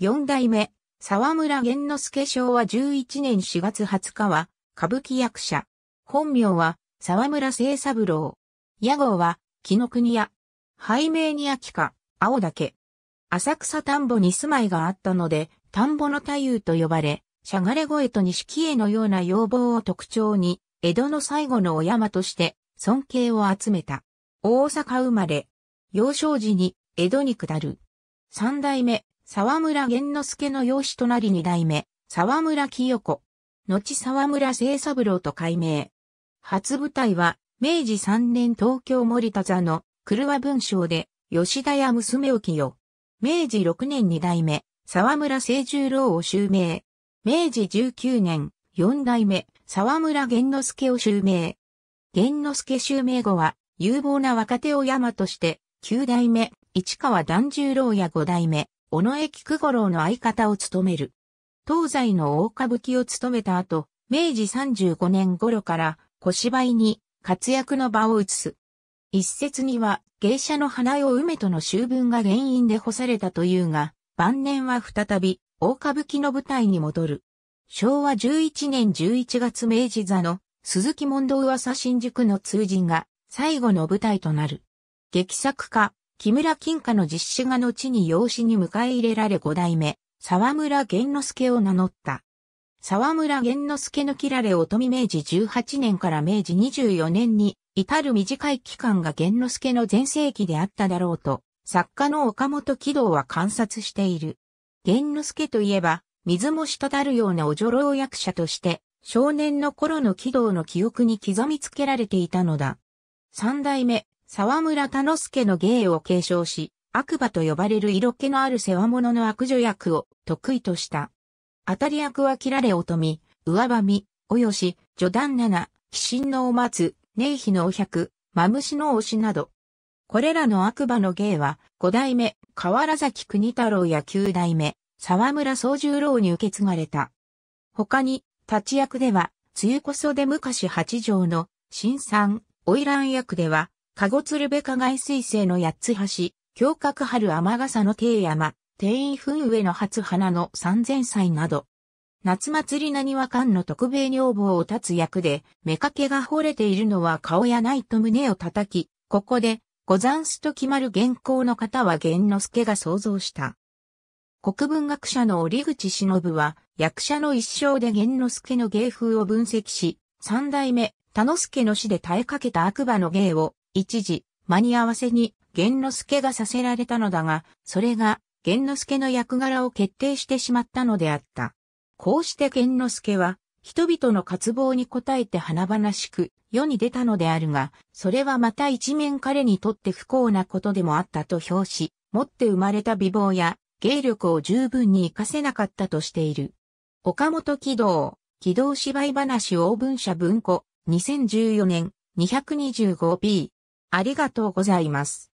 四代目、沢村玄之助昭和11年4月20日は、歌舞伎役者。本名は、沢村清三郎。屋号は、木の国屋。背名に秋か、青岳。浅草田んぼに住まいがあったので、田んぼの太夫と呼ばれ、しゃがれ声と錦絵のような要望を特徴に、江戸の最後のお山として、尊敬を集めた。大阪生まれ。幼少時に、江戸に下る。三代目、沢村玄之介の養子となり二代目、沢村清子。後沢村清三郎と改名。初舞台は、明治三年東京森田座の狂わ文章で、吉田や娘を起用。明治六年二代目、沢村清十郎を襲名。明治十九年、四代目、沢村玄之介を襲名。玄之介襲名後は、有望な若手を山として、九代目、市川團十郎や五代目、尾上菊五郎の相方を務める。東西の大歌舞伎を務めた後、明治35年頃から小芝居に活躍の場を移す。一説には芸者の花代梅との修文が原因で干されたというが、晩年は再び大歌舞伎の舞台に戻る。昭和11年11月明治座の鈴木問答噂新宿の通人が最後の舞台となる。劇作家、木村金華の実施が後に養子に迎え入れられ五代目、沢村玄之助を名乗った。沢村玄之助の切られ乙女明治18年から明治24年に至る短い期間が玄之助の前世紀であっただろうと、作家の岡本喜道は観察している。玄之助といえば、水も滴るようなお女郎役者として、少年の頃の喜道の記憶に刻みつけられていたのだ。三代目、沢村田之助の芸を継承し、悪馬と呼ばれる色気のある世話物の悪女役を得意とした。当たり役は切られおとみ、上ばみ、およし、序談七、鬼神のお松、寧妃のお百、マムシのおしなど。これらの悪馬の芸は、五代目、河原崎国太郎や九代目、沢村宗十郎に受け継がれた。他に、立役では、梅雨こそで昔八条の、新三、花魁役では、カゴ鶴部加害水星の八つ橋、京角春天笠の低山、定員墳上の初花の三千歳など。夏祭りなにわ館の特命女房を立つ役で、目かけが惚れているのは顔やないと胸を叩き、ここで、ござんすと決まる原稿の方は玄之助が想像した。国文学者の折口忍は、役者の一生で玄之助の芸風を分析し、三代目、田之助の死で耐えかけた悪馬の芸を、一時、間に合わせに、玄之助がさせられたのだが、それが、玄之助の役柄を決定してしまったのであった。こうして玄之助は、人々の渇望に応えて華々しく世に出たのであるが、それはまた一面彼にとって不幸なことでもあったと評し、持って生まれた美貌や芸力を十分に活かせなかったとしている。岡本軌道、軌道芝居話大文社文庫、2014年 225B。ありがとうございます。